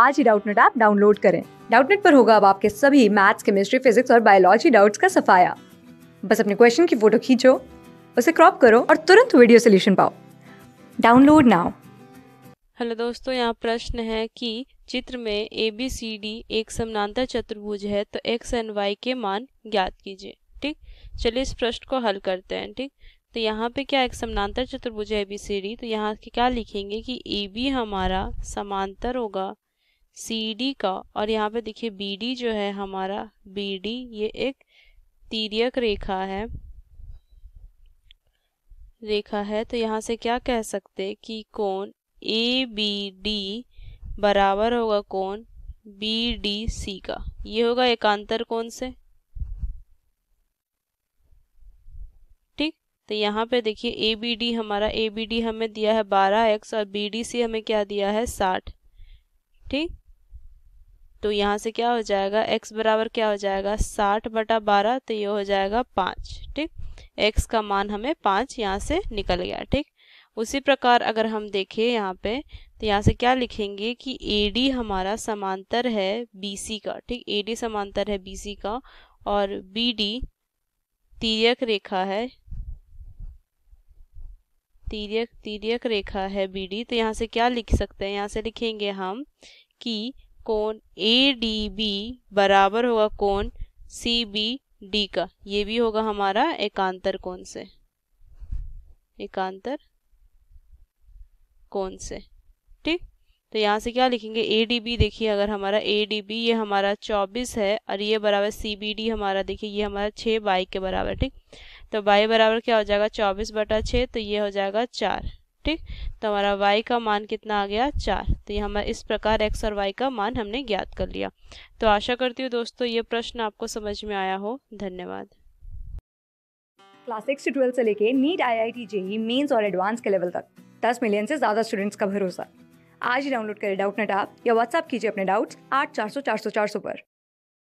आज ही Doubtnut app download करें डाउटनेट पर होगा अब आपके सभी मैथ्स केमिस्ट्री फिजिक्स और बायोलॉजी डाउट्स का सफाया बस अपने क्वेश्चन की फोटो खींचो उसे क्रॉप करो और तुरंत वीडियो सोल्यूशन पाओ डाउनलोड नाउ हेलो दोस्तों यहाँ प्रश्न है कि चित्र में ए बी सी डी एक समानांतर चतुर्भुज है तो एक्स एंड वाई के मान ज्ञात कीजिए ठीक चलिए इस प्रश्न को हल करते हैं ठीक तो यहाँ पे क्या एक समानांतर चतुर्भुज है ए बी सी डी तो यहाँ क्या लिखेंगे कि ए बी हमारा समांतर होगा सी डी का और यहाँ पे देखिए बी डी जो है हमारा बी डी ये एक तीर्यक रेखा है रेखा है तो यहाँ से क्या कह सकते कि कोण ए बी डी बराबर होगा कोण बी डी सी का ये होगा एकांतर कोण से ठीक तो यहाँ पे देखिए ABD हमारा ABD हमें दिया है बारह एक्स और बी डी सी हमें क्या दिया है साठ ठीक तो यहाँ से क्या हो जाएगा x बराबर क्या हो जाएगा साठ बटा बारह तो ये हो जाएगा पाँच ठीक x का मान हमें पाँच यहाँ से निकल गया ठीक उसी प्रकार अगर हम देखें यहाँ पे तो यहाँ से क्या लिखेंगे कि ए हमारा समांतर है बी का ठीक ए समांतर है बी का और बी डी तीर्यक रेखा है तीर्यक तीर्यक रेखा है बी डी तो यहाँ से क्या लिख सकते हैं यहाँ से लिखेंगे हम कि कोण ए डी बी बराबर होगा कोण सी बी डी का ये भी होगा हमारा एकांतर कोण से एकांतर कोण से ठीक तो यहाँ से क्या लिखेंगे ए डी बी देखिए अगर हमारा ए डी बी ये हमारा चौबीस है और ये बराबर सी बी डी हमारा देखिए ये हमारा छः बाई के बराबर ठीक तो बाई बराबर क्या हो जाएगा चौबीस बटा छः तो ये हो जाएगा चार ठीक तो हमारा वाई का मान कितना आ गया चार तो ये हमारा इस प्रकार एक्स और वाई का मान हमने ज्ञात कर लिया तो आशा करती हूँ दोस्तों ये प्रश्न आपको समझ में आया हो धन्यवाद क्लास सिक्स से ट्वेल्थ से लेके NEET I I T JEE Mains और एडवांस के लेवल तक दस मिलियन से ज़्यादा स्टूडेंट्स का भरोसा आज ही डाउनलोड करें डाउट नेट आप या व्हाट्सअप कीजिए अपने डाउट्स आठ चार सौ चार सौ चार सौ पर